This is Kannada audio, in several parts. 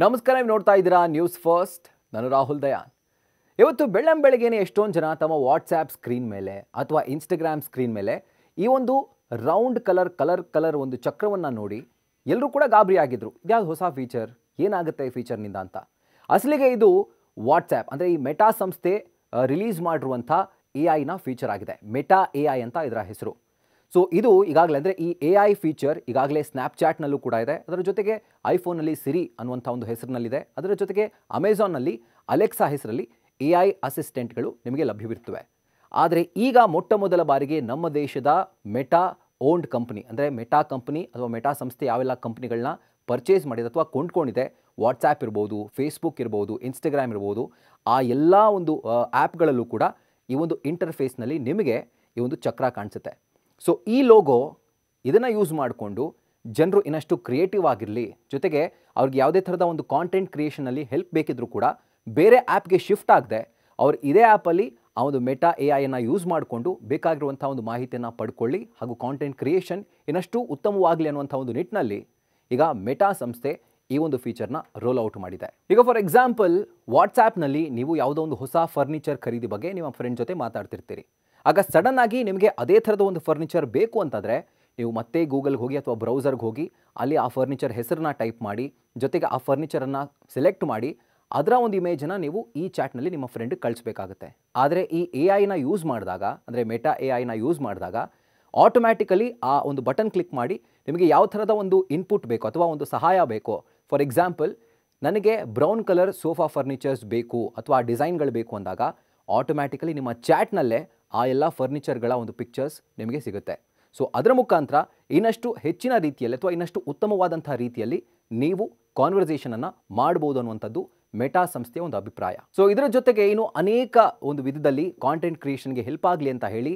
ನಮಸ್ಕಾರ ನೀವು ನೋಡ್ತಾ ಇದ್ದೀರಾ ನ್ಯೂಸ್ ಫಸ್ಟ್ ನಾನು ರಾಹುಲ್ ದಯಾನ್ ಇವತ್ತು ಬೆಳ್ಳಂ ಬೆಳಗ್ಗೆನೆ ಎಷ್ಟೊಂದು ಜನ ತಮ್ಮ ವಾಟ್ಸ್ಆ್ಯಪ್ ಸ್ಕ್ರೀನ್ ಮೇಲೆ ಅಥವಾ ಇನ್ಸ್ಟಾಗ್ರಾಮ್ ಸ್ಕ್ರೀನ್ ಮೇಲೆ ಈ ಒಂದು ರೌಂಡ್ ಕಲರ್ ಕಲರ್ ಕಲರ್ ಒಂದು ಚಕ್ರವನ್ನು ನೋಡಿ ಎಲ್ಲರೂ ಕೂಡ ಗಾಬರಿ ಆಗಿದ್ದರು ಇದ್ಯಾವುದು ಹೊಸ ಫೀಚರ್ ಏನಾಗುತ್ತೆ ಈ ಫೀಚರ್ನಿಂದ ಅಂತ ಅಸಲಿಗೆ ಇದು ವಾಟ್ಸ್ಆ್ಯಪ್ ಅಂದರೆ ಈ ಮೆಟಾ ಸಂಸ್ಥೆ ರಿಲೀಸ್ ಮಾಡಿರುವಂಥ ಎ ಐನ ಫೀಚರ್ ಆಗಿದೆ ಮೆಟಾ ಎ ಅಂತ ಇದರ ಹೆಸರು ಸೊ ಇದು ಈಗಾಗಲೇ ಅಂದರೆ ಈ ಎ ಐ ಫೀಚರ್ ಈಗಾಗಲೇ ಸ್ನ್ಯಾಪ್ಚಾಟ್ನಲ್ಲೂ ಕೂಡ ಇದೆ ಅದರ ಜೊತೆಗೆ ಐಫೋನಲ್ಲಿ ಸಿರಿ ಅನ್ನುವಂಥ ಒಂದು ಹೆಸರಿನಲ್ಲಿದೆ ಅದರ ಜೊತೆಗೆ ಅಮೆಝಾನ್ನಲ್ಲಿ ಅಲೆಕ್ಸಾ ಹೆಸರಲ್ಲಿ ಎ ಐ ಅಸಿಸ್ಟೆಂಟ್ಗಳು ನಿಮಗೆ ಲಭ್ಯವಿರುತ್ತವೆ ಆದರೆ ಈಗ ಮೊಟ್ಟ ಮೊದಲ ಬಾರಿಗೆ ನಮ್ಮ ದೇಶದ ಮೆಟಾ ಓನ್ಡ್ ಕಂಪ್ನಿ ಅಂದರೆ ಮೆಟಾ ಕಂಪ್ನಿ ಅಥವಾ ಮೆಟಾ ಸಂಸ್ಥೆ ಯಾವೆಲ್ಲ ಕಂಪ್ನಿಗಳನ್ನ ಪರ್ಚೇಸ್ ಮಾಡಿದೆ ಅಥವಾ ಕೊಂಡ್ಕೊಂಡಿದೆ ವಾಟ್ಸಾಪ್ ಇರ್ಬೋದು ಫೇಸ್ಬುಕ್ ಇರ್ಬೋದು ಇನ್ಸ್ಟಾಗ್ರಾಮ್ ಇರ್ಬೋದು ಆ ಎಲ್ಲ ಒಂದು ಆ್ಯಪ್ಗಳಲ್ಲೂ ಕೂಡ ಈ ಒಂದು ಇಂಟರ್ಫೇಸ್ನಲ್ಲಿ ನಿಮಗೆ ಈ ಒಂದು ಚಕ್ರ ಕಾಣಿಸುತ್ತೆ ಸೊ ಈ ಲೋಗೋ ಇದನ್ನು ಯೂಸ್ ಮಾಡಿಕೊಂಡು ಜನರು ಇನ್ನಷ್ಟು ಕ್ರಿಯೇಟಿವ್ ಆಗಿರಲಿ ಜೊತೆಗೆ ಅವ್ರಿಗೆ ಯಾವುದೇ ಥರದ ಒಂದು ಕಾಂಟೆಂಟ್ ಕ್ರಿಯೇಷನಲ್ಲಿ ಹೆಲ್ಪ್ ಬೇಕಿದ್ರೂ ಕೂಡ ಬೇರೆ ಆ್ಯಪ್ಗೆ ಶಿಫ್ಟ್ ಆಗದೆ ಅವರು ಇದೇ ಆ್ಯಪಲ್ಲಿ ಆ ಒಂದು ಮೆಟಾ ಎ ಐಯನ್ನು ಯೂಸ್ ಮಾಡಿಕೊಂಡು ಬೇಕಾಗಿರುವಂಥ ಒಂದು ಮಾಹಿತಿಯನ್ನು ಪಡ್ಕೊಳ್ಳಿ ಹಾಗೂ ಕಾಂಟೆಂಟ್ ಕ್ರಿಯೇಷನ್ ಇನ್ನಷ್ಟು ಉತ್ತಮವಾಗಲಿ ಅನ್ನುವಂಥ ಒಂದು ನಿಟ್ಟಿನಲ್ಲಿ ಈಗ ಮೆಟಾ ಸಂಸ್ಥೆ ಈ ಒಂದು ಫೀಚರ್ನ ರೋಲ್ ಔಟ್ ಮಾಡಿದೆ ಈಗ ಫಾರ್ ಎಕ್ಸಾಂಪಲ್ ವಾಟ್ಸ್ಯಾಪ್ನಲ್ಲಿ ನೀವು ಯಾವುದೋ ಒಂದು ಹೊಸ ಫರ್ನಿಚರ್ ಖರೀದಿ ಬಗ್ಗೆ ನಿಮ್ಮ ಫ್ರೆಂಡ್ ಜೊತೆ ಮಾತಾಡ್ತಿರ್ತೀರಿ ಆಗ ಸಡನ್ ಆಗಿ ನಿಮಗೆ ಅದೇ ಥರದ ಒಂದು ಫರ್ನಿಚರ್ ಬೇಕು ಅಂತಂದರೆ ನೀವು ಮತ್ತೆ ಗೂಗಲ್ಗೆ ಹೋಗಿ ಅಥವಾ ಬ್ರೌಸರ್ಗೆ ಹೋಗಿ ಅಲ್ಲಿ ಆ ಫರ್ನಿಚರ್ ಹೆಸರನ್ನ ಟೈಪ್ ಮಾಡಿ ಜೊತೆಗೆ ಆ ಫರ್ನಿಚರನ್ನು ಸೆಲೆಕ್ಟ್ ಮಾಡಿ ಅದರ ಒಂದು ಇಮೇಜನ್ನು ನೀವು ಈ ಚಾಟ್ನಲ್ಲಿ ನಿಮ್ಮ ಫ್ರೆಂಡಿಗೆ ಕಳಿಸ್ಬೇಕಾಗುತ್ತೆ ಆದರೆ ಈ ಎ ಐನ ಯೂಸ್ ಮಾಡಿದಾಗ ಅಂದರೆ ಮೆಟಾ ಎ ಐನ ಯೂಸ್ ಮಾಡಿದಾಗ ಆಟೋಮ್ಯಾಟಿಕಲಿ ಆ ಒಂದು ಬಟನ್ ಕ್ಲಿಕ್ ಮಾಡಿ ನಿಮಗೆ ಯಾವ ಥರದ ಒಂದು ಇನ್ಪುಟ್ ಬೇಕೋ ಅಥವಾ ಒಂದು ಸಹಾಯ ಬೇಕೋ ಫಾರ್ ಎಕ್ಸಾಂಪಲ್ ನನಗೆ ಬ್ರೌನ್ ಕಲರ್ ಸೋಫಾ ಫರ್ನಿಚರ್ಸ್ ಬೇಕು ಅಥವಾ ಡಿಸೈನ್ಗಳು ಬೇಕು ಅಂದಾಗ ಆಟೋಮ್ಯಾಟಿಕಲಿ ನಿಮ್ಮ ಚಾಟ್ನಲ್ಲೇ ಆ ಎಲ್ಲ ಫರ್ನಿಚರ್ಗಳ ಒಂದು ಪಿಕ್ಚರ್ಸ್ ನಿಮಗೆ ಸಿಗುತ್ತೆ ಸೊ ಅದರ ಮುಖಾಂತರ ಇನ್ನಷ್ಟು ಹೆಚ್ಚಿನ ರೀತಿಯಲ್ಲಿ ಅಥವಾ ಇನ್ನಷ್ಟು ಉತ್ತಮವಾದಂಥ ರೀತಿಯಲ್ಲಿ ನೀವು ಕಾನ್ವರ್ಸೇಷನನ್ನು ಮಾಡ್ಬೋದು ಅನ್ನುವಂಥದ್ದು ಮೆಟಾ ಸಂಸ್ಥೆಯ ಒಂದು ಅಭಿಪ್ರಾಯ ಸೊ ಇದರ ಜೊತೆಗೆ ಏನು ಅನೇಕ ಒಂದು ವಿಧದಲ್ಲಿ ಕಾಂಟೆಂಟ್ ಕ್ರಿಯೇಷನ್ಗೆ ಹೆಲ್ಪ್ ಆಗಲಿ ಅಂತ ಹೇಳಿ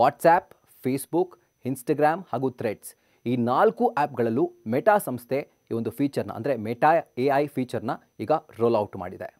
ವಾಟ್ಸ್ಆ್ಯಪ್ ಫೇಸ್ಬುಕ್ ಇನ್ಸ್ಟಾಗ್ರಾಮ್ ಹಾಗೂ ಥ್ರೆಡ್ಸ್ ಈ ನಾಲ್ಕು ಆ್ಯಪ್ಗಳಲ್ಲೂ ಮೆಟಾ ಸಂಸ್ಥೆ ಈ ಒಂದು ಫೀಚರ್ನ ಅಂದರೆ ಮೆಟಾ ಎ ಐ ಫೀಚರ್ನ ಈಗ ರೋಲ್ ಔಟ್ ಮಾಡಿದೆ